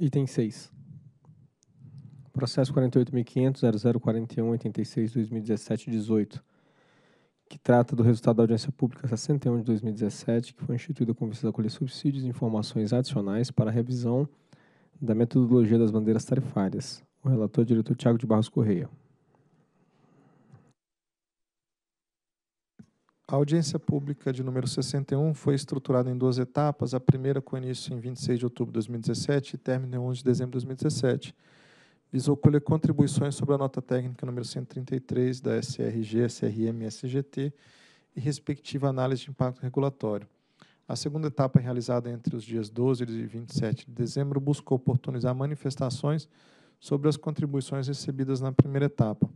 Item 6. Processo 48.500.0041.86.2017.18, que trata do resultado da audiência pública 61 de 2017, que foi instituída com vista a colher subsídios e informações adicionais para a revisão da metodologia das bandeiras tarifárias. O relator é o diretor Tiago de Barros Correia. A audiência pública de número 61 foi estruturada em duas etapas, a primeira com início em 26 de outubro de 2017 e término em 11 de dezembro de 2017. Visou colher contribuições sobre a nota técnica número 133 da SRG, SRM e SGT e respectiva análise de impacto regulatório. A segunda etapa, realizada entre os dias 12 e 27 de dezembro, buscou oportunizar manifestações sobre as contribuições recebidas na primeira etapa.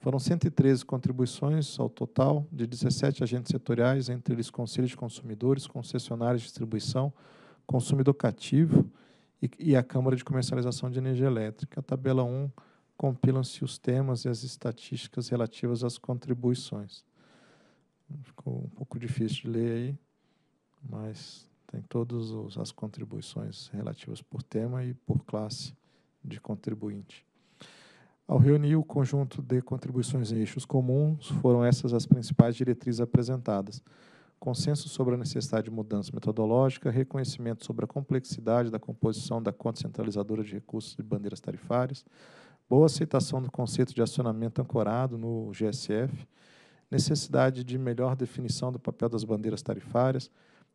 Foram 113 contribuições ao total de 17 agentes setoriais, entre eles conselhos de consumidores, concessionários de distribuição, consumidor cativo e, e a Câmara de Comercialização de Energia Elétrica. A tabela 1 compilam-se os temas e as estatísticas relativas às contribuições. Ficou um pouco difícil de ler aí, mas tem todas as contribuições relativas por tema e por classe de contribuinte. Ao reunir o conjunto de contribuições e eixos comuns, foram essas as principais diretrizes apresentadas. Consenso sobre a necessidade de mudança metodológica, reconhecimento sobre a complexidade da composição da conta centralizadora de recursos de bandeiras tarifárias, boa aceitação do conceito de acionamento ancorado no GSF, necessidade de melhor definição do papel das bandeiras tarifárias,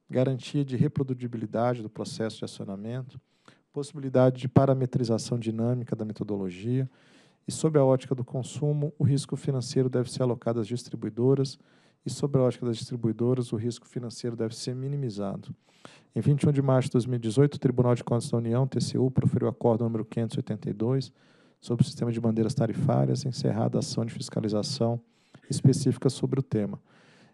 garantia de reprodutibilidade do processo de acionamento, possibilidade de parametrização dinâmica da metodologia, e sob a ótica do consumo, o risco financeiro deve ser alocado às distribuidoras e sob a ótica das distribuidoras, o risco financeiro deve ser minimizado. Em 21 de março de 2018, o Tribunal de Contas da União, TCU, proferiu o acordo número 582 sobre o sistema de bandeiras tarifárias, encerrada a ação de fiscalização específica sobre o tema.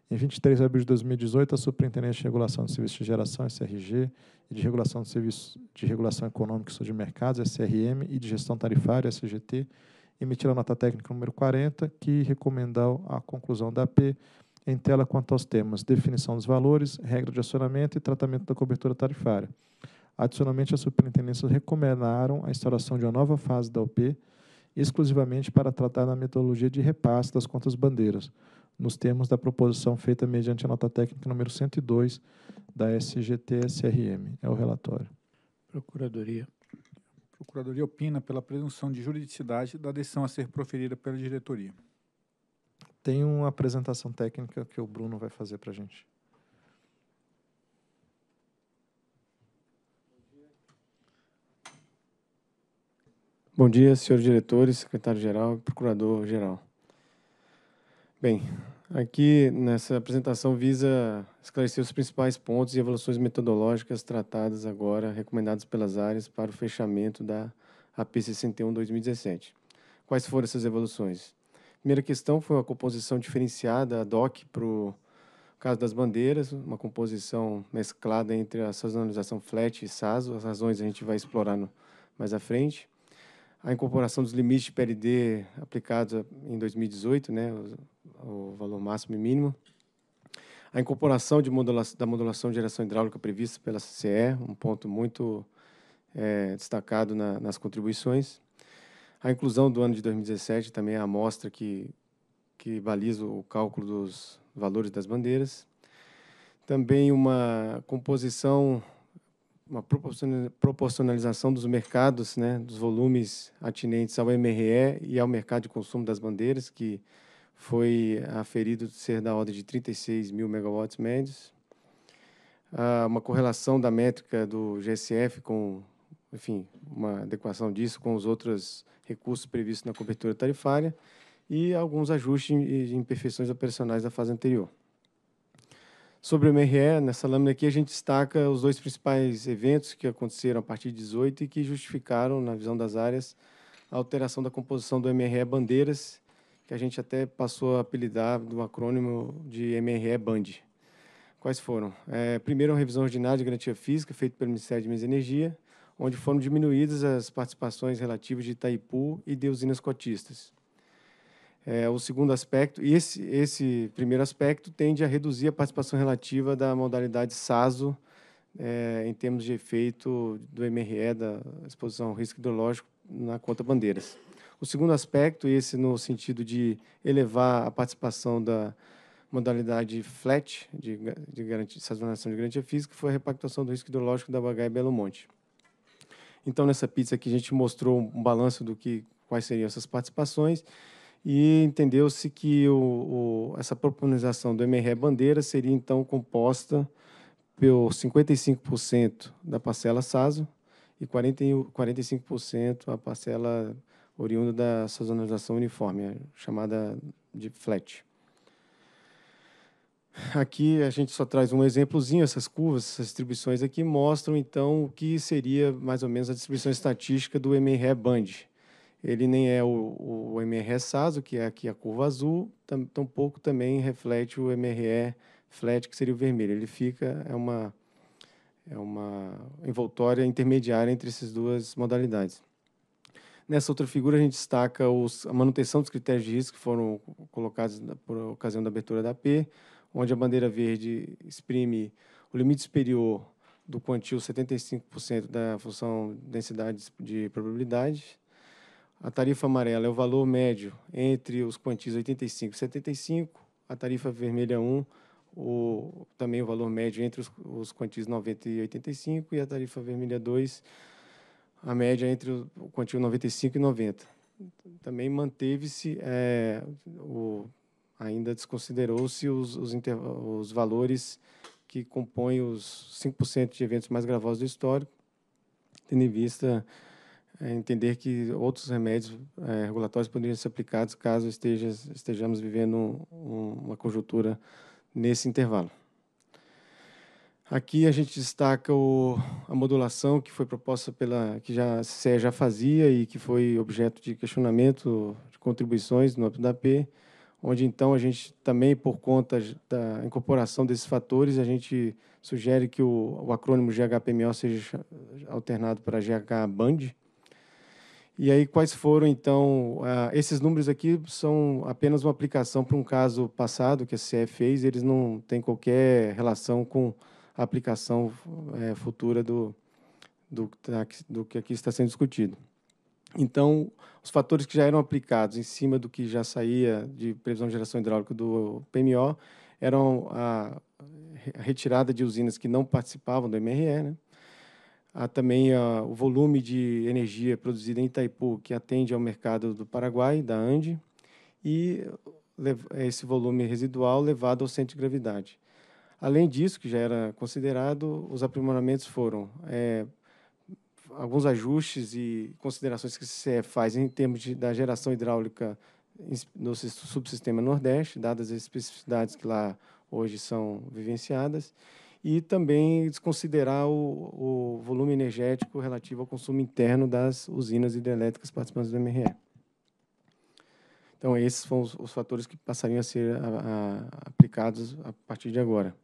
Em 23 de abril de 2018, a Superintendência de Regulação de Serviços de Geração, SRG, e de Regulação de Serviços de Regulação Econômica e de Mercados, SRM, e de Gestão Tarifária, SGT, emitir a nota técnica número 40, que recomendou a conclusão da AP, em tela quanto aos temas definição dos valores, regra de acionamento e tratamento da cobertura tarifária. Adicionalmente, as superintendências recomendaram a instalação de uma nova fase da OP, exclusivamente para tratar da metodologia de repasse das contas bandeiras, nos termos da proposição feita mediante a nota técnica número 102 da SGT-SRM. É o relatório. Procuradoria. Procuradoria opina pela presunção de juridicidade da decisão a ser proferida pela diretoria. Tem uma apresentação técnica que o Bruno vai fazer para a gente. Bom dia, senhor diretores, secretário-geral e procurador-geral. Bem, Aqui, nessa apresentação, visa esclarecer os principais pontos e evoluções metodológicas tratadas agora, recomendadas pelas áreas para o fechamento da AP 61 2017. Quais foram essas evoluções? Primeira questão foi uma composição diferenciada, ad hoc, para o caso das bandeiras, uma composição mesclada entre a sazonalização flat e SASO, as razões a gente vai explorar no, mais à frente. A incorporação dos limites de PLD aplicados em 2018, né, o valor máximo e mínimo. A incorporação modula da modulação de geração hidráulica prevista pela CCE, um ponto muito é, destacado na, nas contribuições. A inclusão do ano de 2017 também é a amostra que, que baliza o cálculo dos valores das bandeiras. Também uma composição, uma proporcionalização dos mercados, né, dos volumes atinentes ao MRE e ao mercado de consumo das bandeiras, que foi aferido ser da ordem de 36 mil megawatts médios. Ah, uma correlação da métrica do GSF com, enfim, uma adequação disso com os outros recursos previstos na cobertura tarifária e alguns ajustes e imperfeições operacionais da fase anterior. Sobre o MRE, nessa lâmina aqui a gente destaca os dois principais eventos que aconteceram a partir de 18 e que justificaram, na visão das áreas, a alteração da composição do MRE Bandeiras que a gente até passou a apelidar do acrônimo de MRE BAND. Quais foram? É, primeiro, uma revisão ordinária de garantia física feita pelo Ministério de Minas e Energia, onde foram diminuídas as participações relativas de Itaipu e de usinas cotistas. É, o segundo aspecto, e esse, esse primeiro aspecto tende a reduzir a participação relativa da modalidade SASO é, em termos de efeito do MRE, da exposição ao risco hidrológico, na conta bandeiras. O segundo aspecto, esse no sentido de elevar a participação da modalidade flat de, de garantia, de garantia física, foi a repactuação do risco hidrológico da Bagai e Belo Monte. Então, nessa pizza aqui, a gente mostrou um balanço do que quais seriam essas participações e entendeu-se que o, o, essa proponização do MRE Bandeira seria, então, composta por 55% da parcela SASO e 40, 45% a parcela oriundo da sazonalização uniforme, é chamada de flat. Aqui a gente só traz um exemplozinho, essas curvas, essas distribuições aqui mostram então o que seria mais ou menos a distribuição estatística do MRE Band. Ele nem é o, o MRE SASO, que é aqui a curva azul, tam, tampouco também reflete o MRE flat, que seria o vermelho. Ele fica, é uma, é uma envoltória intermediária entre essas duas modalidades. Nessa outra figura, a gente destaca os, a manutenção dos critérios de risco que foram colocados por ocasião da abertura da P, onde a bandeira verde exprime o limite superior do quantio 75% da função densidade de probabilidade. A tarifa amarela é o valor médio entre os quantios 85 e 75. A tarifa vermelha 1, o, também o valor médio entre os, os quantios 90 e 85. E a tarifa vermelha 2, a média entre o quantio 95 e 90. Também manteve-se, é, ainda desconsiderou-se os, os, os, valores que compõem os 5% de eventos mais gravosos do histórico, tendo em vista é, entender que outros remédios é, regulatórios poderiam ser aplicados caso esteja, estejamos vivendo um, uma conjuntura nesse intervalo. Aqui a gente destaca o, a modulação que foi proposta pela que já CE já fazia e que foi objeto de questionamento de contribuições no AP, onde então a gente também por conta da incorporação desses fatores a gente sugere que o, o acrônimo GHPMO seja alternado para GH E aí quais foram então esses números aqui são apenas uma aplicação para um caso passado que a CE fez, eles não têm qualquer relação com aplicação é, futura do, do, tá do que aqui está sendo discutido. Então, os fatores que já eram aplicados em cima do que já saía de previsão de geração hidráulica do PMO eram a retirada de usinas que não participavam do MRE, né? Há também ah, o volume de energia produzida em Itaipu, que atende ao mercado do Paraguai, da Ande, e esse volume residual levado ao centro de gravidade. Além disso, que já era considerado, os aprimoramentos foram é, alguns ajustes e considerações que se fazem faz em termos de, da geração hidráulica no subsistema Nordeste, dadas as especificidades que lá hoje são vivenciadas, e também desconsiderar o, o volume energético relativo ao consumo interno das usinas hidrelétricas participantes do MRE. Então, esses são os, os fatores que passariam a ser a, a, aplicados a partir de agora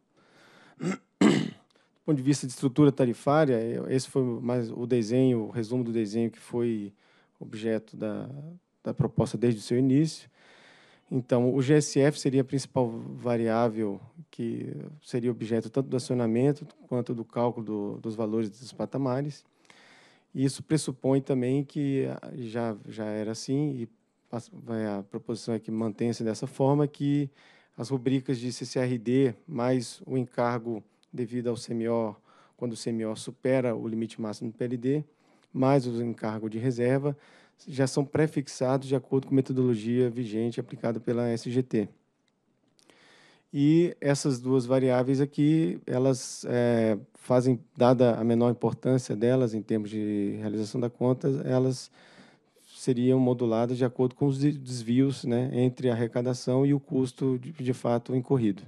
do ponto de vista de estrutura tarifária, esse foi mais o desenho, o resumo do desenho que foi objeto da, da proposta desde o seu início. Então, o GSF seria a principal variável que seria objeto tanto do acionamento quanto do cálculo do, dos valores dos patamares. E Isso pressupõe também que já, já era assim, e a proposição é que mantenha-se dessa forma, que as rubricas de CCRD, mais o encargo devido ao CMO, quando o CMO supera o limite máximo do PLD, mais o encargo de reserva, já são prefixados de acordo com a metodologia vigente aplicada pela SGT. E essas duas variáveis aqui, elas é, fazem, dada a menor importância delas em termos de realização da conta, elas seriam moduladas de acordo com os desvios né, entre a arrecadação e o custo de, de fato incorrido.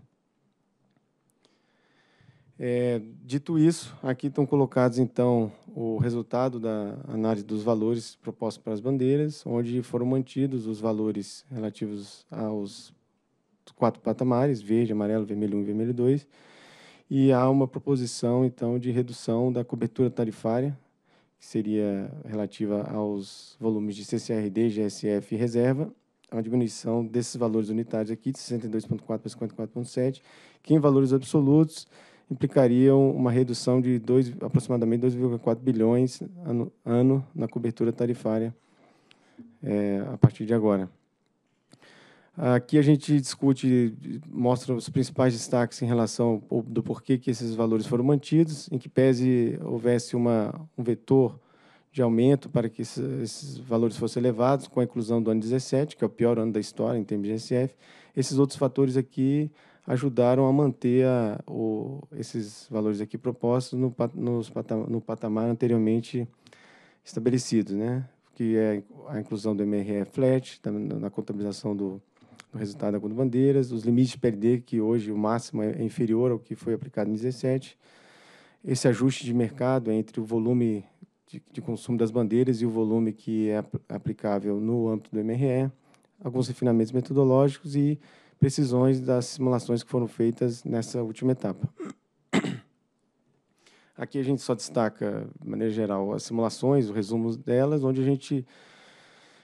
É, dito isso, aqui estão colocados, então, o resultado da análise dos valores propostos para as bandeiras, onde foram mantidos os valores relativos aos quatro patamares, verde, amarelo, vermelho 1 e vermelho 2, e há uma proposição, então, de redução da cobertura tarifária que seria relativa aos volumes de CCRD, GSF e reserva, uma diminuição desses valores unitários aqui, de 62,4 para 54,7, que em valores absolutos implicariam uma redução de dois, aproximadamente 2,4 bilhões ano, ano na cobertura tarifária é, a partir de agora. Aqui a gente discute, mostra os principais destaques em relação ao, do porquê que esses valores foram mantidos, em que pese houvesse uma, um vetor de aumento para que esses, esses valores fossem elevados, com a inclusão do ano 17, que é o pior ano da história em termos de GSF. Esses outros fatores aqui ajudaram a manter a, o, esses valores aqui propostos no, nos, no patamar anteriormente estabelecido, né? que é a inclusão do MRE flat, na contabilização do, no resultado da Conta Bandeiras, os limites de PLD, que hoje o máximo é inferior ao que foi aplicado em 2017, esse ajuste de mercado entre o volume de, de consumo das bandeiras e o volume que é aplicável no âmbito do MRE, alguns refinamentos metodológicos e precisões das simulações que foram feitas nessa última etapa. Aqui a gente só destaca, de maneira geral, as simulações, o resumo delas, onde a gente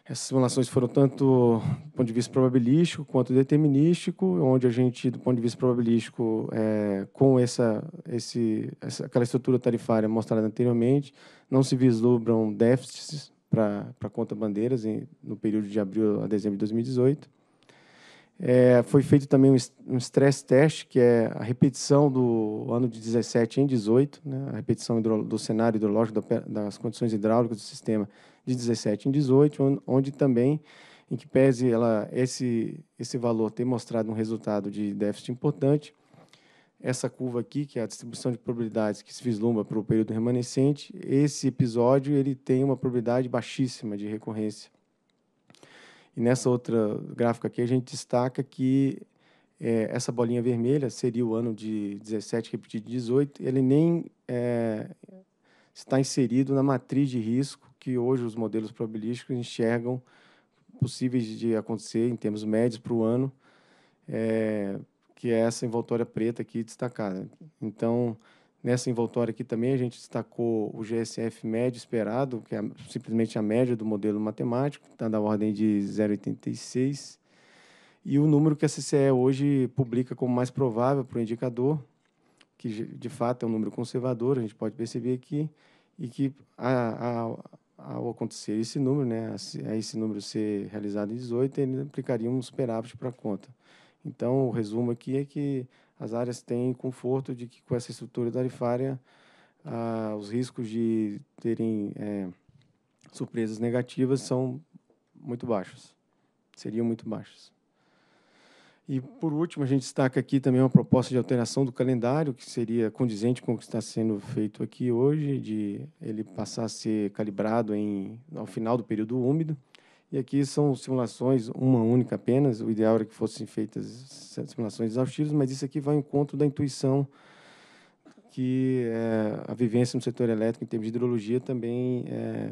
essas simulações foram tanto do ponto de vista probabilístico quanto determinístico, onde a gente, do ponto de vista probabilístico, é, com essa, esse, essa, aquela estrutura tarifária mostrada anteriormente, não se vislumbram déficits para conta-bandeiras no período de abril a dezembro de 2018. É, eh, foi feito também um, um stress test, que é a repetição do ano de 17 em 18, né, a repetição hidro, do cenário hidrológico, das condições hidráulicas do sistema de 17 em 18, onde também, em que pese ela, esse, esse valor ter mostrado um resultado de déficit importante, essa curva aqui, que é a distribuição de probabilidades que se vislumbra para o período remanescente, esse episódio ele tem uma probabilidade baixíssima de recorrência. E nessa outra gráfica aqui, a gente destaca que é, essa bolinha vermelha seria o ano de 17 repetido de 18, ele nem é, está inserido na matriz de risco que hoje os modelos probabilísticos enxergam possíveis de acontecer em termos médios para o ano, é, que é essa envoltória preta aqui destacada. Então, nessa envoltória aqui também a gente destacou o GSF médio esperado, que é simplesmente a média do modelo matemático, está da ordem de 0,86, e o número que a CCE hoje publica como mais provável para o indicador, que de fato é um número conservador, a gente pode perceber aqui, e que a, a ao acontecer esse número, né, a esse número ser realizado em 18, ele aplicaria um superávit para a conta. Então, o resumo aqui é que as áreas têm conforto de que com essa estrutura tarifária, ah, os riscos de terem é, surpresas negativas são muito baixos, seriam muito baixos. E, por último, a gente destaca aqui também uma proposta de alteração do calendário, que seria condizente com o que está sendo feito aqui hoje, de ele passar a ser calibrado em, ao final do período úmido. E aqui são simulações, uma única apenas. O ideal era que fossem feitas simulações exaustivas, mas isso aqui vai ao encontro da intuição que é, a vivência no setor elétrico, em termos de hidrologia, também é,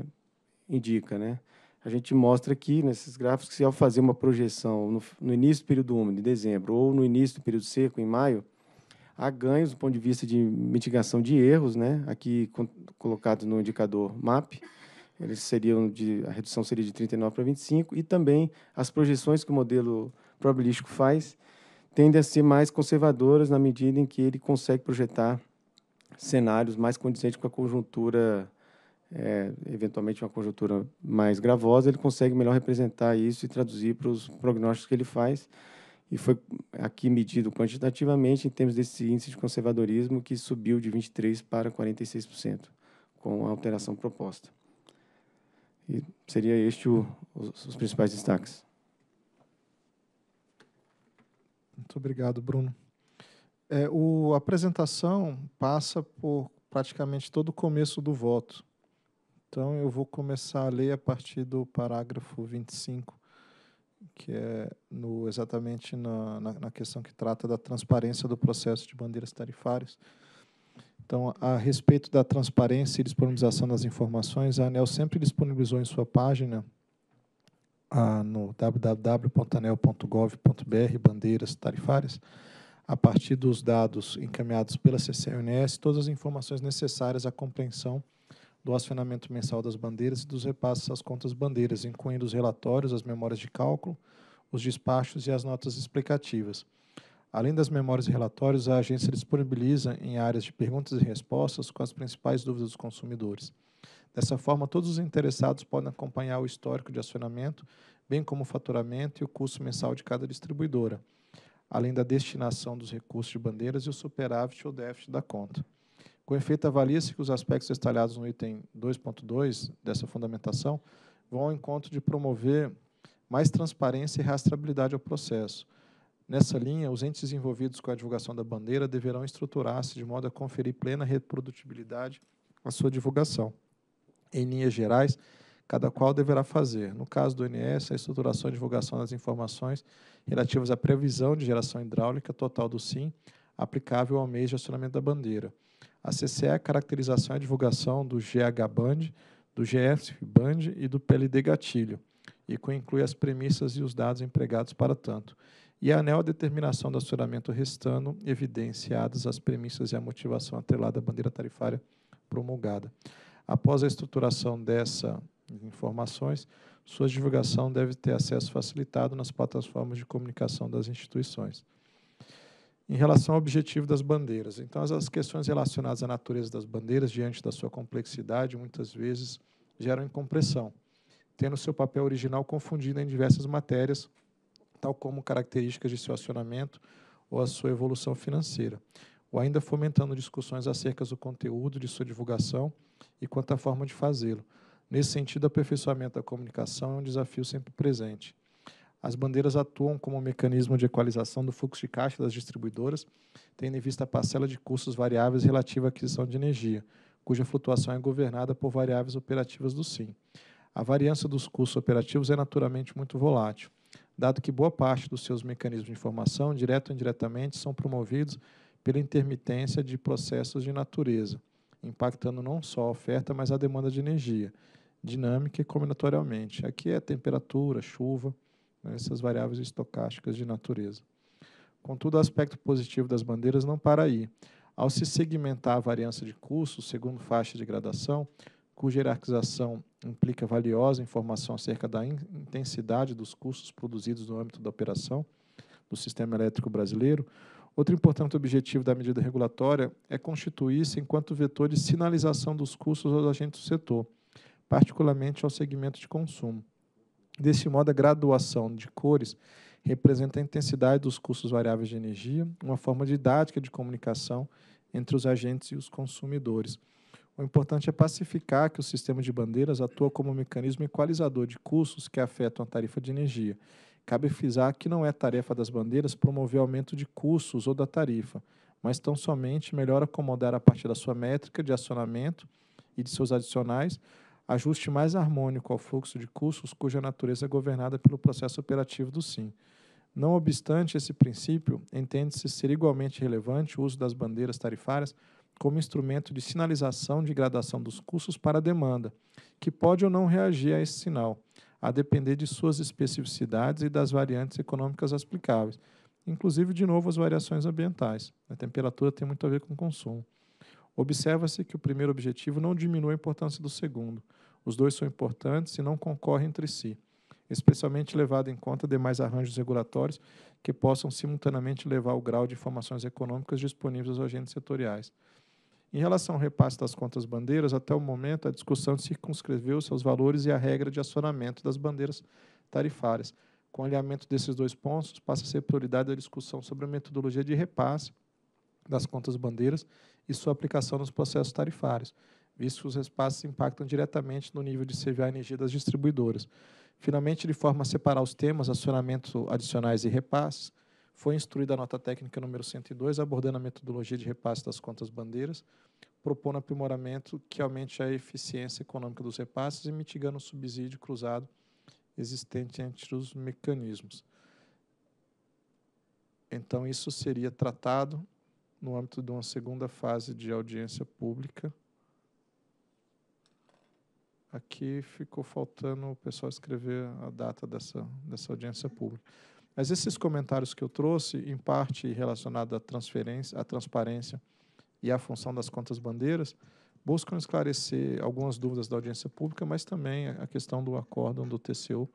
indica. Né? a gente mostra aqui nesses gráficos que se ao fazer uma projeção no, no, início do período úmido, em dezembro, ou no início do período seco, em maio, há ganhos do ponto de vista de mitigação de erros, né? aqui colocado no indicador MAP, eles seriam de, a redução seria de 39 para 25, e também as projeções que o modelo probabilístico faz tendem a ser mais conservadoras na medida em que ele consegue projetar cenários mais condizentes com a conjuntura é, eventualmente uma conjuntura mais gravosa, ele consegue melhor representar isso e traduzir para os prognósticos que ele faz. E foi aqui medido quantitativamente em termos desse índice de conservadorismo que subiu de 23% para 46%, com a alteração proposta. E seria este o, os, os principais destaques. Muito obrigado, Bruno. É, o, a apresentação passa por praticamente todo o começo do voto. Então eu vou começar a ler a partir do parágrafo 25, que é no, exatamente na, na, na questão que trata da transparência do processo de bandeiras tarifárias. Então, a respeito da transparência e disponibilização das informações, a ANEL sempre disponibilizou em sua página a no www.anel.gov.br bandeiras tarifárias, a partir dos dados encaminhados pela CCNS, todas as informações necessárias à compreensão do acionamento mensal das bandeiras e dos repasses às contas bandeiras, incluindo os relatórios, as memórias de cálculo, os despachos e as notas explicativas. Além das memórias e relatórios, a agência disponibiliza em áreas de perguntas e respostas com as principais dúvidas dos consumidores. Dessa forma, todos os interessados podem acompanhar o histórico de acionamento, bem como o faturamento e o custo mensal de cada distribuidora, além da destinação dos recursos de bandeiras e o superávit ou déficit da conta. Com efeito, avalia-se que os aspectos detalhados no item 2.2 dessa fundamentação vão ao encontro de promover mais transparência e rastreabilidade ao processo. Nessa linha, os entes envolvidos com a divulgação da bandeira deverão estruturar-se de modo a conferir plena reprodutibilidade à sua divulgação. Em linhas gerais, cada qual deverá fazer. No caso do INS, a estruturação e divulgação das informações relativas à previsão de geração hidráulica total do SIM, aplicável ao mês de acionamento da bandeira. A CCE é a caracterização e divulgação do GH Band, do GF Band e do PLD Gatilho, e que inclui as premissas e os dados empregados para tanto. E a ANEL a determinação do assoramento restando, evidenciadas as premissas e a motivação atrelada à bandeira tarifária promulgada. Após a estruturação dessas informações, sua divulgação deve ter acesso facilitado nas plataformas de comunicação das instituições em relação ao objetivo das bandeiras. Então, as questões relacionadas à natureza das bandeiras, diante da sua complexidade, muitas vezes geram incompressão, tendo seu papel original confundido em diversas matérias, tal como características de seu acionamento ou a sua evolução financeira, ou ainda fomentando discussões acerca do conteúdo de sua divulgação e quanto à forma de fazê-lo. Nesse sentido, o aperfeiçoamento da comunicação é um desafio sempre presente as bandeiras atuam como um mecanismo de equalização do fluxo de caixa das distribuidoras, tendo em vista a parcela de custos variáveis relativa à aquisição de energia, cuja flutuação é governada por variáveis operativas do SIM. A variância dos custos operativos é naturalmente muito volátil, dado que boa parte dos seus mecanismos de informação, direto ou indiretamente, são promovidos pela intermitência de processos de natureza, impactando não só a oferta, mas a demanda de energia, dinâmica e combinatorialmente. Aqui é temperatura, chuva, né, essas variáveis estocásticas de natureza. Contudo, o aspecto positivo das bandeiras não para aí. Ao se segmentar a variância de custos segundo faixa de gradação, cuja hierarquização implica valiosa informação acerca da intensidade dos custos produzidos no âmbito da operação do sistema elétrico brasileiro, outro importante objetivo da medida regulatória é constituir-se enquanto vetor de sinalização dos custos aos agentes do setor, particularmente ao segmento de consumo Desse modo, a graduação de cores representa a intensidade dos custos variáveis de energia, uma forma didática de comunicação entre os agentes e os consumidores. O importante é pacificar que o sistema de bandeiras atua como um mecanismo equalizador de custos que afetam a tarifa de energia. Cabe frisar que não é tarefa das bandeiras promover aumento de custos ou da tarifa, mas tão somente melhor acomodar a partir da sua métrica de acionamento e de seus adicionais ajuste mais harmônico ao fluxo de custos cuja natureza é governada pelo processo operativo do SIM. Não obstante esse princípio, entende-se ser igualmente relevante o uso das bandeiras tarifárias como instrumento de sinalização de gradação dos custos para a demanda, que pode ou não reagir a esse sinal, a depender de suas especificidades e das variantes econômicas aplicáveis, inclusive, de novo, as variações ambientais. A temperatura tem muito a ver com o consumo. Observa-se que o primeiro objetivo não diminui a importância do segundo. Os dois são importantes e não concorrem entre si, especialmente levado em conta demais arranjos regulatórios que possam simultaneamente levar o grau de informações econômicas disponíveis aos agentes setoriais. Em relação ao repasse das contas bandeiras, até o momento a discussão circunscreveu-se aos valores e à regra de acionamento das bandeiras tarifárias. Com o alinhamento desses dois pontos, passa a ser prioridade a discussão sobre a metodologia de repasse das contas bandeiras e sua aplicação nos processos tarifários, visto que os repasses impactam diretamente no nível de CVA energia das distribuidoras. Finalmente, de forma a separar os temas acionamento adicionais e repasses, foi instruída a nota técnica número 102, abordando a metodologia de repasse das contas bandeiras, propondo aprimoramento que aumente a eficiência econômica dos repasses e mitigando o subsídio cruzado existente entre os mecanismos. Então, isso seria tratado no âmbito de uma segunda fase de audiência pública, Aqui ficou faltando o pessoal escrever a data dessa, dessa audiência pública. Mas esses comentários que eu trouxe, em parte relacionado à transferência, à transparência e à função das contas bandeiras, buscam esclarecer algumas dúvidas da audiência pública, mas também a questão do acórdão do TCU,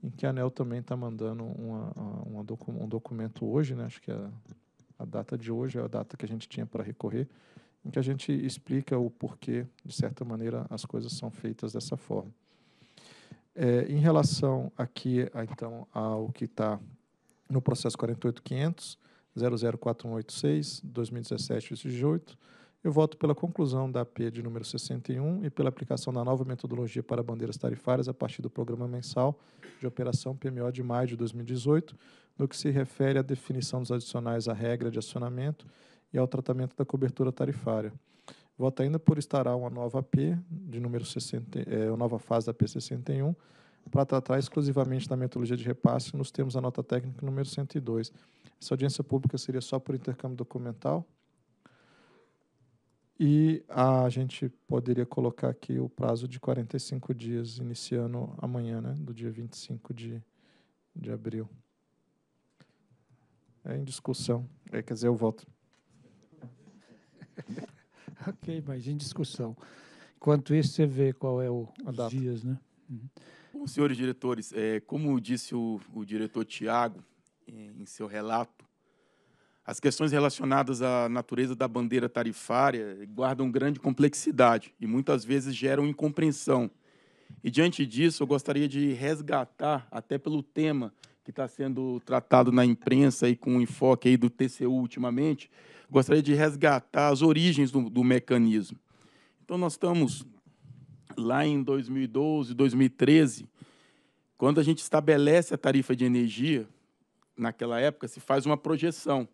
em que a ANEL também está mandando uma, uma docu um documento hoje, né? acho que é a, a data de hoje é a data que a gente tinha para recorrer, em que a gente explica o porquê, de certa maneira, as coisas são feitas dessa forma. É, em relação aqui, então, ao que está no processo 48500, 004186, 2017 18, eu voto pela conclusão da AP de número 61 e pela aplicação da nova metodologia para bandeiras tarifárias a partir do programa mensal de operação PMO de maio de 2018, no que se refere à definição dos adicionais à regra de acionamento e ao tratamento da cobertura tarifária. Vota ainda por instaurar uma nova P de número 60, é, uma nova fase da P61, para tratar exclusivamente da metodologia de repasse nos termos da nota técnica número 102. Essa audiência pública seria só por intercâmbio documental. E a gente poderia colocar aqui o prazo de 45 dias, iniciando amanhã, né, do dia 25 de, de abril. É em discussão. É, quer dizer, eu voto. ok, mas em discussão. Enquanto isso, você vê qual é o, os dias, né? Uhum. Bom, senhores diretores, é, como disse o, o diretor Tiago em seu relato, as questões relacionadas à natureza da bandeira tarifária guardam grande complexidade e muitas vezes geram incompreensão. E diante disso, eu gostaria de resgatar, até pelo tema que está sendo tratado na imprensa e com o enfoque aí do TCU ultimamente, gostaria de resgatar as origens do, do mecanismo. Então, nós estamos lá em 2012, 2013, quando a gente estabelece a tarifa de energia, naquela época se faz uma projeção,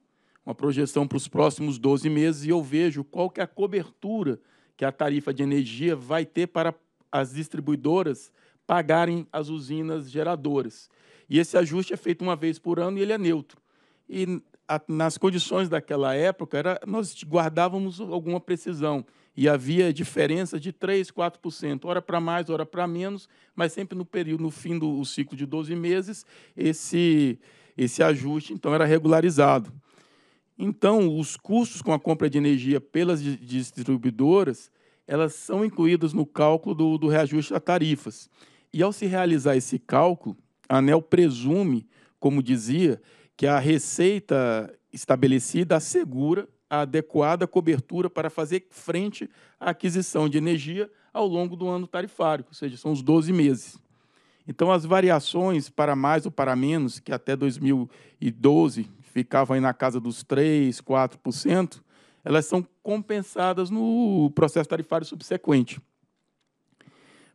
uma projeção para os próximos 12 meses e eu vejo qual que é a cobertura que a tarifa de energia vai ter para as distribuidoras pagarem as usinas geradoras. E esse ajuste é feito uma vez por ano e ele é neutro. E nas condições daquela época, era, nós guardávamos alguma precisão e havia diferença de 3%, 4%, hora para mais, hora para menos, mas sempre no período, no fim do ciclo de 12 meses, esse, esse ajuste então era regularizado. Então, os custos com a compra de energia pelas distribuidoras, elas são incluídos no cálculo do, do reajuste a tarifas. E ao se realizar esse cálculo, a ANEL presume, como dizia, que a receita estabelecida assegura a adequada cobertura para fazer frente à aquisição de energia ao longo do ano tarifário, ou seja, são os 12 meses. Então, as variações para mais ou para menos, que até 2012 ficavam aí na casa dos 3%, 4%, elas são compensadas no processo tarifário subsequente,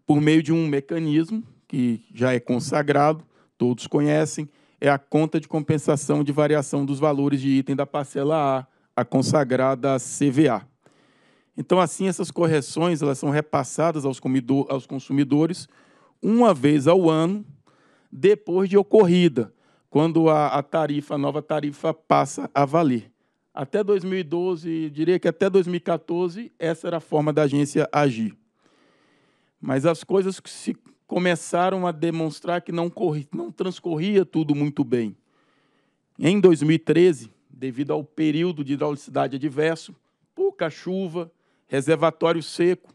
por meio de um mecanismo que já é consagrado, todos conhecem, é a conta de compensação de variação dos valores de item da parcela A, a consagrada CVA. Então, assim, essas correções elas são repassadas aos, comidor, aos consumidores uma vez ao ano, depois de ocorrida, quando a, a tarifa, a nova tarifa passa a valer. Até 2012, diria que até 2014, essa era a forma da agência agir. Mas as coisas se começaram a demonstrar que não, corri, não transcorria tudo muito bem. Em 2013, devido ao período de hidraulicidade adverso, pouca chuva, reservatório seco,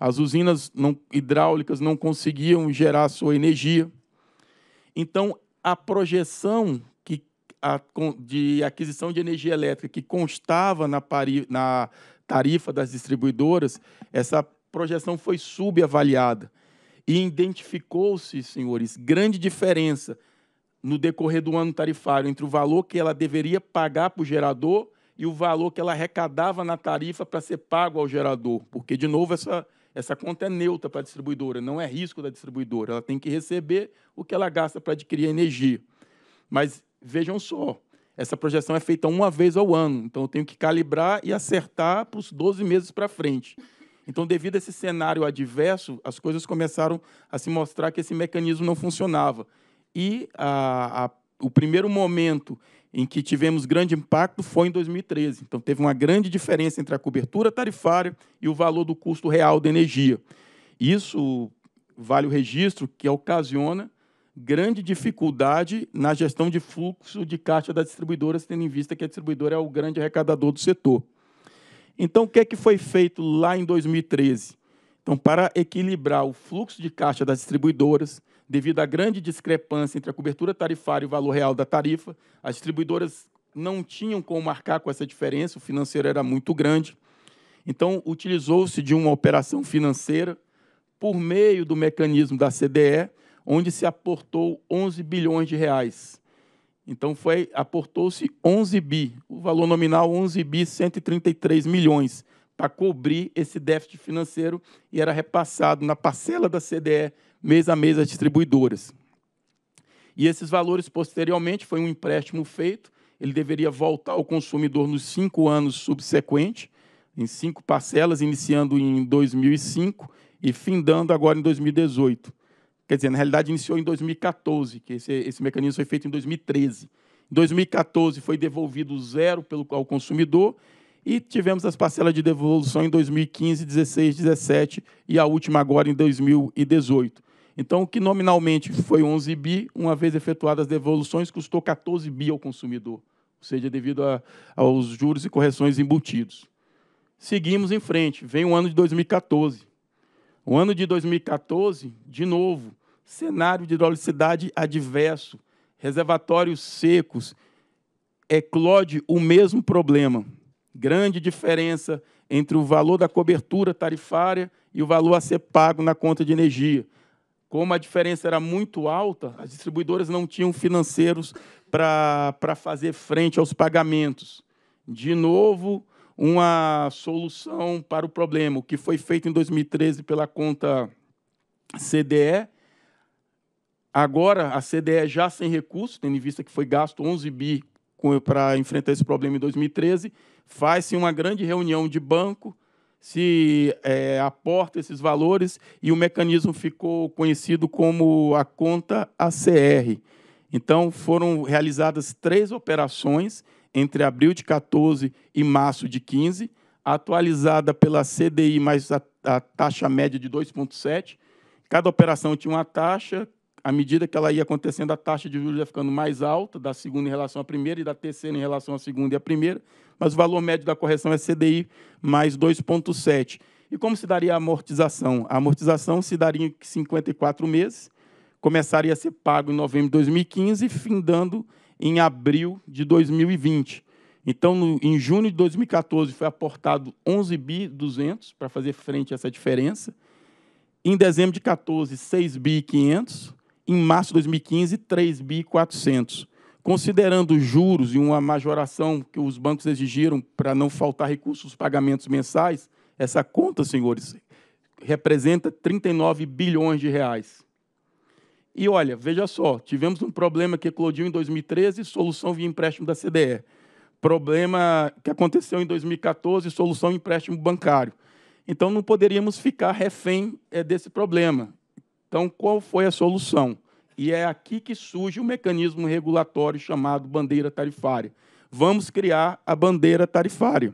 as usinas não, hidráulicas não conseguiam gerar sua energia. Então, a projeção que, a, de aquisição de energia elétrica que constava na, pari, na tarifa das distribuidoras, essa projeção foi subavaliada. E identificou-se, senhores, grande diferença no decorrer do ano tarifário entre o valor que ela deveria pagar para o gerador e o valor que ela arrecadava na tarifa para ser pago ao gerador. Porque, de novo, essa, essa conta é neutra para a distribuidora, não é risco da distribuidora. Ela tem que receber o que ela gasta para adquirir energia. Mas vejam só, essa projeção é feita uma vez ao ano, então eu tenho que calibrar e acertar para os 12 meses para frente. Então, devido a esse cenário adverso, as coisas começaram a se mostrar que esse mecanismo não funcionava. E a, a, o primeiro momento em que tivemos grande impacto foi em 2013. Então, teve uma grande diferença entre a cobertura tarifária e o valor do custo real da energia. Isso vale o registro que ocasiona grande dificuldade na gestão de fluxo de caixa das distribuidoras, tendo em vista que a distribuidora é o grande arrecadador do setor. Então, o que, é que foi feito lá em 2013? Então, para equilibrar o fluxo de caixa das distribuidoras, devido à grande discrepância entre a cobertura tarifária e o valor real da tarifa, as distribuidoras não tinham como marcar com essa diferença, o financeiro era muito grande. Então, utilizou-se de uma operação financeira por meio do mecanismo da CDE, onde se aportou 11 bilhões de reais. Então foi aportou-se 11 bi, o valor nominal 11 bi 133 milhões para cobrir esse déficit financeiro e era repassado na parcela da CDE mês a mês às distribuidoras. E esses valores posteriormente foi um empréstimo feito, ele deveria voltar ao consumidor nos cinco anos subsequentes, em cinco parcelas, iniciando em 2005 e findando agora em 2018. Quer dizer, na realidade, iniciou em 2014, que esse, esse mecanismo foi feito em 2013. Em 2014 foi devolvido zero pelo, ao consumidor e tivemos as parcelas de devolução em 2015, 16, 17 e a última agora em 2018. Então, o que nominalmente foi 11 bi, uma vez efetuadas as devoluções, custou 14 bi ao consumidor, ou seja, devido a, aos juros e correções embutidos. Seguimos em frente, vem o ano de 2014. O ano de 2014, de novo, cenário de hidrolicidade adverso, reservatórios secos, eclode é, o mesmo problema. Grande diferença entre o valor da cobertura tarifária e o valor a ser pago na conta de energia. Como a diferença era muito alta, as distribuidoras não tinham financeiros para fazer frente aos pagamentos. De novo, uma solução para o problema. que foi feito em 2013 pela conta CDE, agora a CDE é já sem recursos, tendo em vista que foi gasto 11 bi para enfrentar esse problema em 2013, faz-se uma grande reunião de banco, se é, aporta esses valores e o mecanismo ficou conhecido como a conta ACR. Então, foram realizadas três operações entre abril de 14 e março de 15, atualizada pela CDI mais a, a taxa média de 2,7. Cada operação tinha uma taxa, à medida que ela ia acontecendo, a taxa de juros ia ficando mais alta, da segunda em relação à primeira e da terceira em relação à segunda e à primeira, mas o valor médio da correção é CDI mais 2,7. E como se daria a amortização? A amortização se daria em 54 meses, começaria a ser pago em novembro de 2015, findando em abril de 2020. Então, no, em junho de 2014, foi aportado 11 bi 200 para fazer frente a essa diferença. Em dezembro de 14, 6 bi 500. Em março de 2015, 3 bi 400. Considerando juros e uma majoração que os bancos exigiram para não faltar recursos os pagamentos mensais, essa conta, senhores, representa 39 bilhões de reais. E olha, veja só, tivemos um problema que eclodiu em 2013, solução via empréstimo da CDE. Problema que aconteceu em 2014, solução empréstimo bancário. Então não poderíamos ficar refém é, desse problema. Então qual foi a solução? E é aqui que surge o um mecanismo regulatório chamado bandeira tarifária. Vamos criar a bandeira tarifária.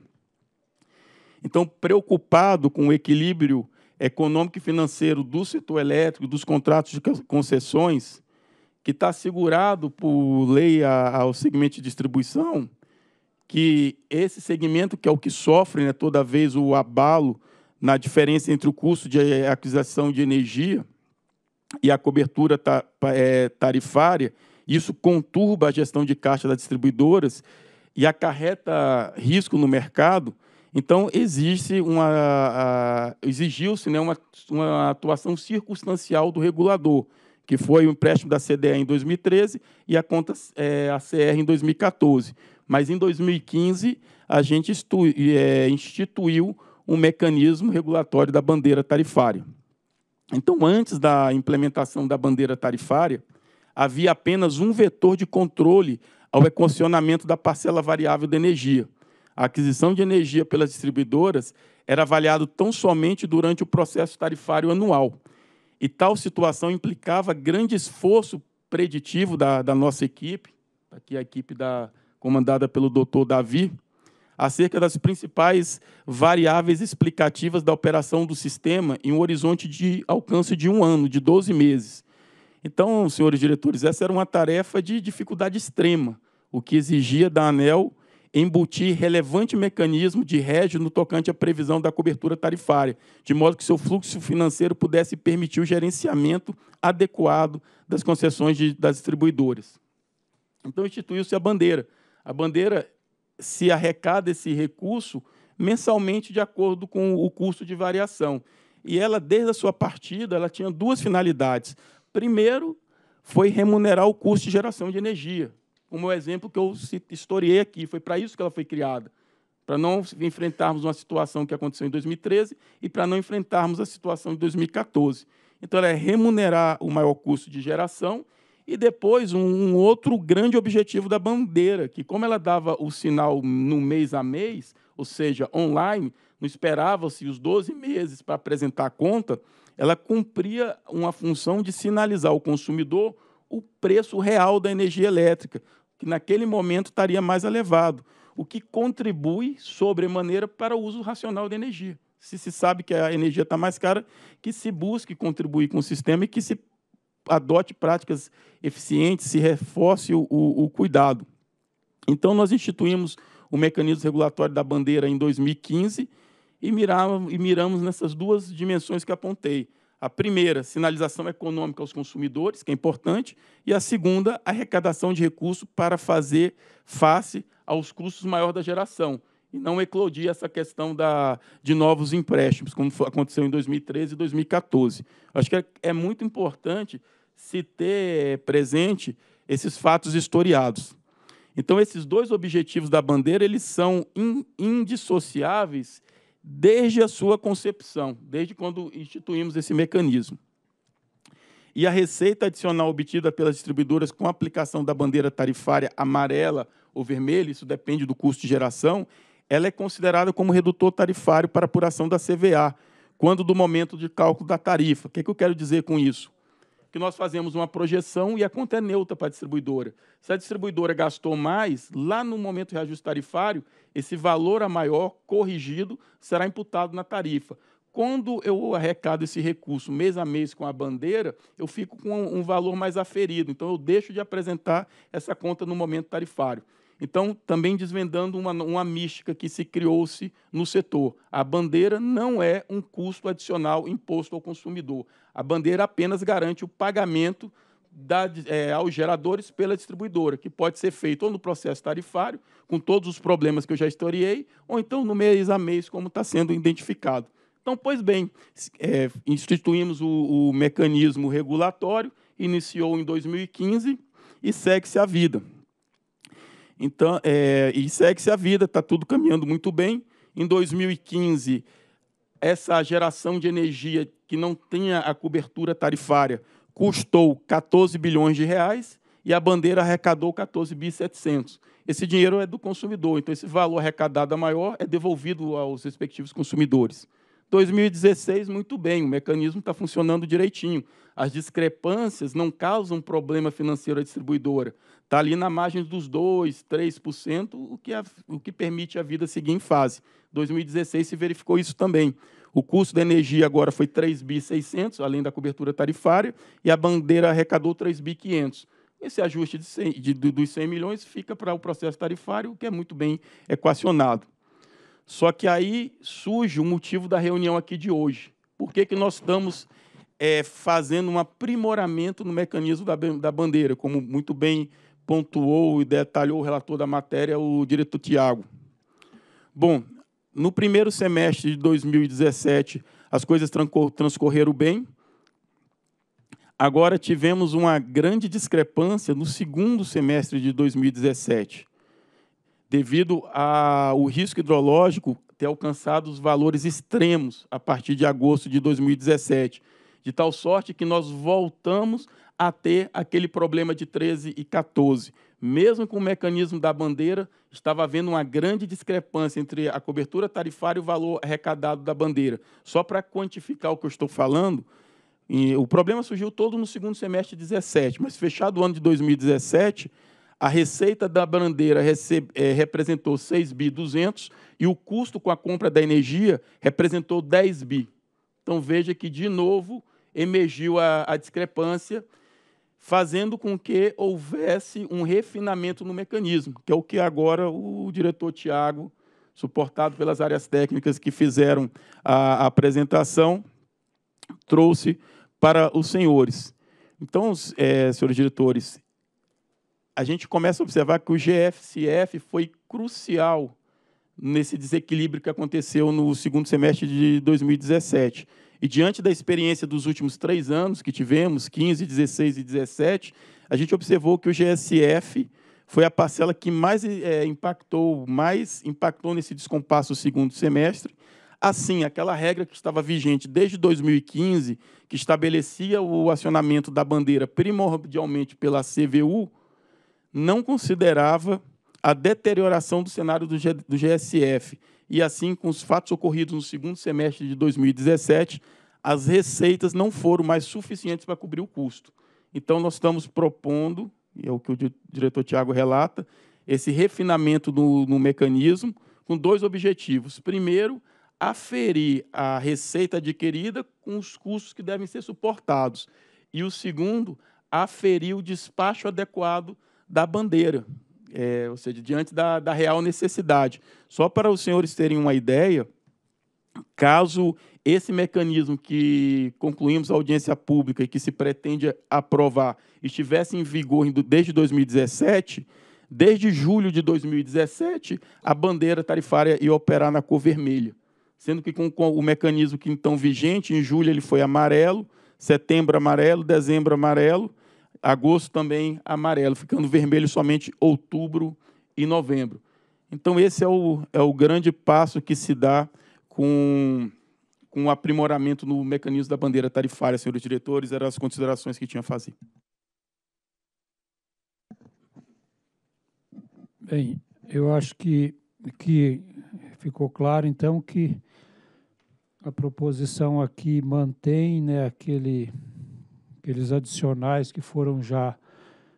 Então, preocupado com o equilíbrio econômico e financeiro do setor elétrico, dos contratos de concessões, que está segurado por lei ao segmento de distribuição, que esse segmento, que é o que sofre né, toda vez o abalo na diferença entre o custo de aquisição de energia e a cobertura é, tarifária, isso conturba a gestão de caixa das distribuidoras e acarreta risco no mercado. Então, existe uma exigiu-se né, uma, uma atuação circunstancial do regulador, que foi o empréstimo da CDE em 2013 e a conta é, a CR em 2014. Mas em 2015 a gente é, instituiu um mecanismo regulatório da bandeira tarifária. Então, antes da implementação da bandeira tarifária, havia apenas um vetor de controle ao equacionamento da parcela variável de energia a aquisição de energia pelas distribuidoras era avaliado tão somente durante o processo tarifário anual. E tal situação implicava grande esforço preditivo da, da nossa equipe, tá aqui a equipe da, comandada pelo doutor Davi, acerca das principais variáveis explicativas da operação do sistema em um horizonte de alcance de um ano, de 12 meses. Então, senhores diretores, essa era uma tarefa de dificuldade extrema, o que exigia da ANEL embutir relevante mecanismo de régio no tocante à previsão da cobertura tarifária, de modo que seu fluxo financeiro pudesse permitir o gerenciamento adequado das concessões de, das distribuidoras. Então, instituiu-se a bandeira. A bandeira se arrecada esse recurso mensalmente de acordo com o custo de variação. E ela, desde a sua partida, ela tinha duas finalidades. Primeiro, foi remunerar o custo de geração de energia, o meu exemplo que eu historiei aqui. Foi para isso que ela foi criada. Para não enfrentarmos uma situação que aconteceu em 2013 e para não enfrentarmos a situação de 2014. Então, ela é remunerar o maior custo de geração e depois um, um outro grande objetivo da bandeira, que como ela dava o sinal no mês a mês, ou seja, online, não esperava-se os 12 meses para apresentar a conta, ela cumpria uma função de sinalizar ao consumidor o preço real da energia elétrica, que naquele momento estaria mais elevado, o que contribui sobremaneira para o uso racional da energia. Se se sabe que a energia está mais cara, que se busque contribuir com o sistema e que se adote práticas eficientes, se reforce o, o, o cuidado. Então, nós instituímos o mecanismo regulatório da bandeira em 2015 e, mirava, e miramos nessas duas dimensões que apontei a primeira, sinalização econômica aos consumidores, que é importante, e a segunda, arrecadação de recursos para fazer face aos custos maior da geração e não eclodir essa questão da, de novos empréstimos, como aconteceu em 2013 e 2014. Acho que é, é muito importante se ter eh, presente esses fatos historiados. Então, esses dois objetivos da bandeira eles são in, indissociáveis desde a sua concepção, desde quando instituímos esse mecanismo. E a receita adicional obtida pelas distribuidoras com a aplicação da bandeira tarifária amarela ou vermelha, isso depende do custo de geração, ela é considerada como redutor tarifário para apuração da CVA, quando do momento de cálculo da tarifa. O que, é que eu quero dizer com isso? que nós fazemos uma projeção e a conta é neutra para a distribuidora. Se a distribuidora gastou mais, lá no momento de reajuste tarifário, esse valor a maior corrigido será imputado na tarifa. Quando eu arrecado esse recurso mês a mês com a bandeira, eu fico com um valor mais aferido. Então, eu deixo de apresentar essa conta no momento tarifário. Então, também desvendando uma, uma mística que se criou-se no setor. A bandeira não é um custo adicional imposto ao consumidor. A bandeira apenas garante o pagamento da, é, aos geradores pela distribuidora, que pode ser feito ou no processo tarifário, com todos os problemas que eu já historiei, ou então no mês a mês, como está sendo identificado. Então, pois bem, é, instituímos o, o mecanismo regulatório, iniciou em 2015 e segue-se a vida. Então, é, e segue-se a vida, está tudo caminhando muito bem. Em 2015, essa geração de energia que não tinha a cobertura tarifária custou 14 bilhões de reais e a bandeira arrecadou 14.700. Esse dinheiro é do consumidor, então esse valor arrecadado maior é devolvido aos respectivos consumidores. 2016, muito bem, o mecanismo está funcionando direitinho. As discrepâncias não causam problema financeiro à distribuidora. Está ali na margem dos 2%, 3%, o que, a, o que permite a vida seguir em fase. 2016 se verificou isso também. O custo da energia agora foi 3.600, além da cobertura tarifária, e a bandeira arrecadou 3.500. Esse ajuste de 100, de, dos 100 milhões fica para o processo tarifário, que é muito bem equacionado. Só que aí surge o motivo da reunião aqui de hoje. Por que, que nós estamos é, fazendo um aprimoramento no mecanismo da, da bandeira, como muito bem pontuou e detalhou o relator da matéria, o diretor Tiago? Bom, no primeiro semestre de 2017, as coisas transcorreram bem. Agora tivemos uma grande discrepância no segundo semestre de 2017, devido ao risco hidrológico ter alcançado os valores extremos a partir de agosto de 2017, de tal sorte que nós voltamos a ter aquele problema de 13 e 14, mesmo com o mecanismo da bandeira, estava havendo uma grande discrepância entre a cobertura tarifária e o valor arrecadado da bandeira. Só para quantificar o que eu estou falando, o problema surgiu todo no segundo semestre de 2017. mas fechado o ano de 2017, a receita da bandeira recebe, é, representou 6,200 e o custo com a compra da energia representou 10 bi. Então veja que de novo emergiu a, a discrepância fazendo com que houvesse um refinamento no mecanismo, que é o que agora o diretor Tiago, suportado pelas áreas técnicas que fizeram a apresentação, trouxe para os senhores. Então, é, senhores diretores, a gente começa a observar que o GFCF foi crucial nesse desequilíbrio que aconteceu no segundo semestre de 2017. E diante da experiência dos últimos três anos que tivemos, 15, 16 e 17, a gente observou que o GSF foi a parcela que mais é, impactou, mais impactou nesse descompasso segundo semestre. Assim, aquela regra que estava vigente desde 2015, que estabelecia o acionamento da bandeira primordialmente pela CVU, não considerava a deterioração do cenário do GSF, e assim, com os fatos ocorridos no segundo semestre de 2017, as receitas não foram mais suficientes para cobrir o custo. Então, nós estamos propondo, e é o que o diretor Tiago relata, esse refinamento no no mecanismo com dois objetivos. Primeiro, aferir a receita adquirida com os custos que devem ser suportados. E o segundo, aferir o despacho adequado da bandeira, é, ou seja, diante da, da real necessidade. Só para os senhores terem uma ideia, caso esse mecanismo que concluímos a audiência pública e que se pretende aprovar estivesse em vigor desde 2017, desde julho de 2017, a bandeira tarifária ia operar na cor vermelha, sendo que com o mecanismo que então vigente, em julho ele foi amarelo, setembro amarelo, dezembro amarelo, agosto também amarelo, ficando vermelho somente outubro e novembro. Então, esse é o, é o grande passo que se dá com, com o aprimoramento no mecanismo da bandeira tarifária, senhores diretores, eram as considerações que tinha a fazer. Bem, eu acho que, que ficou claro, então, que a proposição aqui mantém né, aquele aqueles adicionais que foram já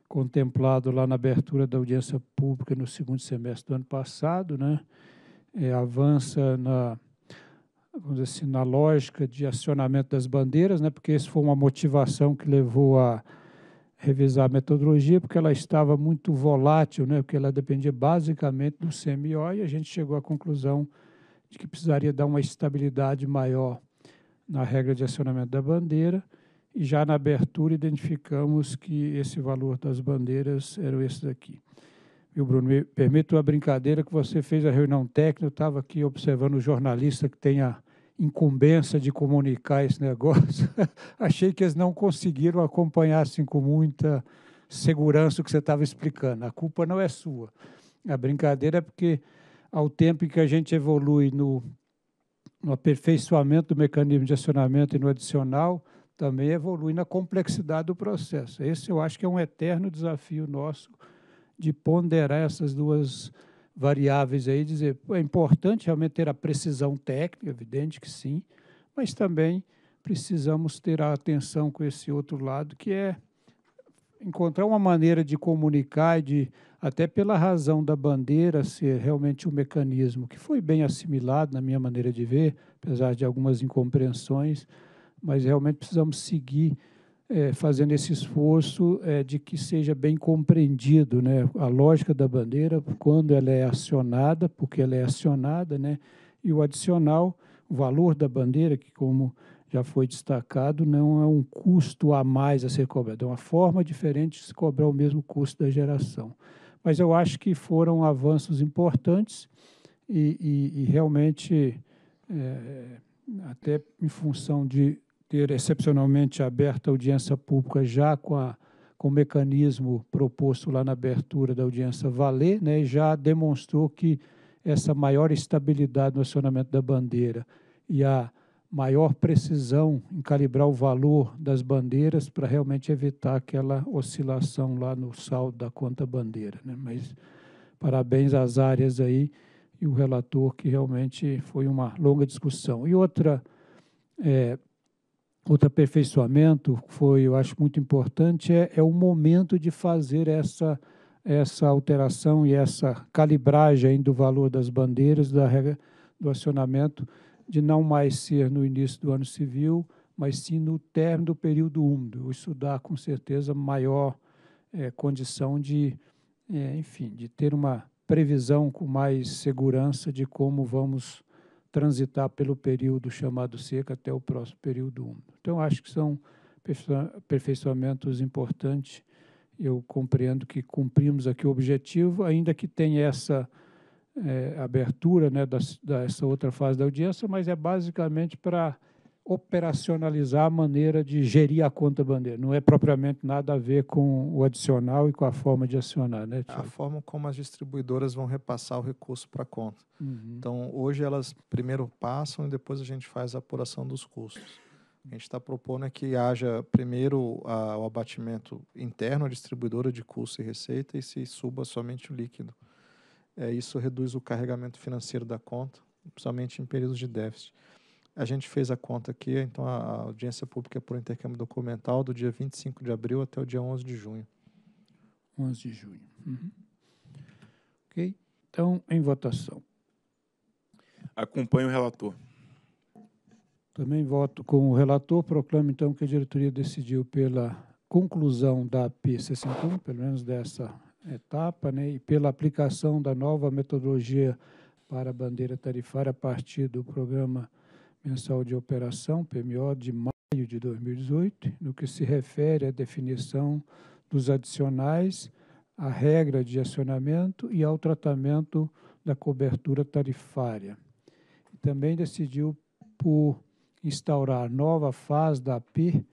contemplados lá na abertura da audiência pública no segundo semestre do ano passado, né? É, avança na vamos dizer assim, na lógica de acionamento das bandeiras, né? Porque isso foi uma motivação que levou a revisar a metodologia, porque ela estava muito volátil, né? Porque ela dependia basicamente do CMO e a gente chegou à conclusão de que precisaria dar uma estabilidade maior na regra de acionamento da bandeira e já na abertura identificamos que esse valor das bandeiras eram esses aqui. Viu, Bruno? Me permito a brincadeira que você fez a reunião técnica, eu estava aqui observando o jornalista que tem a incumbência de comunicar esse negócio. Achei que eles não conseguiram acompanhar assim, com muita segurança o que você estava explicando. A culpa não é sua. A brincadeira é porque, ao tempo em que a gente evolui no, no aperfeiçoamento do mecanismo de acionamento e no adicional, também evolui na complexidade do processo. Esse eu acho que é um eterno desafio nosso de ponderar essas duas variáveis aí, dizer, é importante realmente ter a precisão técnica, evidente que sim, mas também precisamos ter a atenção com esse outro lado, que é encontrar uma maneira de comunicar e de até pela razão da bandeira ser realmente um mecanismo que foi bem assimilado na minha maneira de ver, apesar de algumas incompreensões, mas realmente precisamos seguir é, fazendo esse esforço é, de que seja bem compreendido né, a lógica da bandeira, quando ela é acionada, porque ela é acionada, né, e o adicional, o valor da bandeira, que como já foi destacado, não é um custo a mais a ser cobrado, é uma forma diferente de se cobrar o mesmo custo da geração. Mas eu acho que foram avanços importantes e, e, e realmente, é, até em função de ter excepcionalmente aberto a audiência pública já com, a, com o mecanismo proposto lá na abertura da audiência valer, né, já demonstrou que essa maior estabilidade no acionamento da bandeira e a maior precisão em calibrar o valor das bandeiras para realmente evitar aquela oscilação lá no saldo da conta bandeira. Né? Mas parabéns às áreas aí e o relator que realmente foi uma longa discussão. E outra é, Outro aperfeiçoamento foi, eu acho muito importante, é, é o momento de fazer essa, essa alteração e essa calibragem do valor das bandeiras, da regra do acionamento, de não mais ser no início do ano civil, mas sim no término do período úmido. Isso dá, com certeza, maior é, condição de, é, enfim, de ter uma previsão com mais segurança de como vamos transitar pelo período chamado seca até o próximo período úmido. Então, acho que são aperfeiçoamentos importantes. Eu compreendo que cumprimos aqui o objetivo, ainda que tenha essa é, abertura né, da, dessa outra fase da audiência, mas é basicamente para operacionalizar a maneira de gerir a conta bandeira. Não é propriamente nada a ver com o adicional e com a forma de acionar, né? A forma como as distribuidoras vão repassar o recurso para a conta. Uhum. Então, hoje elas primeiro passam e depois a gente faz a apuração dos custos. A gente está propondo é que haja primeiro a, o abatimento interno à distribuidora de custo e receita e se suba somente o líquido. É, isso reduz o carregamento financeiro da conta, principalmente em períodos de déficit. A gente fez a conta aqui, então a audiência pública é por intercâmbio documental do dia 25 de abril até o dia 11 de junho. 11 de junho. Uhum. Ok. Então, em votação. Acompanho o relator. Também voto com o relator. Proclamo, então, que a diretoria decidiu pela conclusão da p 61, pelo menos dessa etapa, né, e pela aplicação da nova metodologia para a bandeira tarifária a partir do programa mensal de operação, PMO, de maio de 2018, no que se refere à definição dos adicionais, à regra de acionamento e ao tratamento da cobertura tarifária. também decidiu por instaurar nova fase da API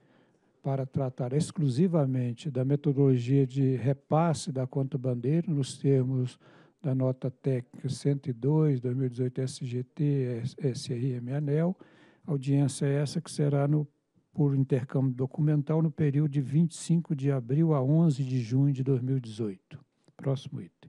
para tratar exclusivamente da metodologia de repasse da conta bandeira nos termos da nota técnica 102, 2018 SGT, SRM ANEL. Audiência essa que será no, por intercâmbio documental no período de 25 de abril a 11 de junho de 2018. Próximo item.